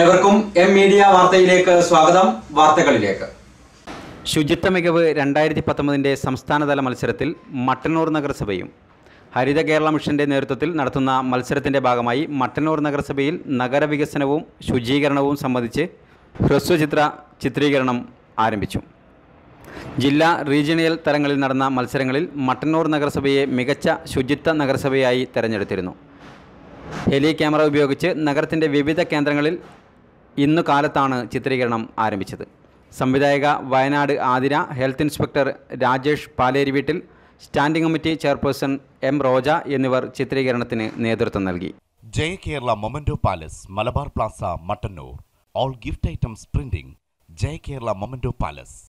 ഏവർക്കും M media വാർത്തയിലേക്ക് സ്വാഗതം വാർത്തകളിലേക്ക് ശുചിത്വ മികവ് രണ്ടായിരത്തി പത്തൊമ്പതിൻ്റെ സംസ്ഥാനതല മത്സരത്തിൽ മട്ടന്നൂർ നഗരസഭയും ഹരിത കേരള മിഷന്റെ നേതൃത്വത്തിൽ നടത്തുന്ന മത്സരത്തിൻ്റെ ഭാഗമായി മട്ടന്നൂർ നഗരസഭയിൽ നഗരവികസനവും ശുചീകരണവും സംബന്ധിച്ച് ഹ്രസ്വചിത്ര ചിത്രീകരണം ആരംഭിച്ചു ജില്ലാ റീജിയണൽ തലങ്ങളിൽ നടന്ന മത്സരങ്ങളിൽ മട്ടന്നൂർ നഗരസഭയെ മികച്ച ശുചിത്വ നഗരസഭയായി തെരഞ്ഞെടുത്തിരുന്നു ഹെലി ക്യാമറ ഉപയോഗിച്ച് നഗരത്തിൻ്റെ വിവിധ കേന്ദ്രങ്ങളിൽ ഇന്നു കാലത്താണ് ചിത്രീകരണം ആരംഭിച്ചത് സംവിധായക വയനാട് ആതിര ഹെൽത്ത് ഇൻസ്പെക്ടർ രാജേഷ് പാലേരി വീട്ടിൽ standing committee chairperson M Roja എന്നിവർ ചിത്രീകരണത്തിന് നേതൃത്വം നൽകി Jaya Kerala memento palace Malabar plaza Mattannur all gift items printing Jaya Kerala memento palace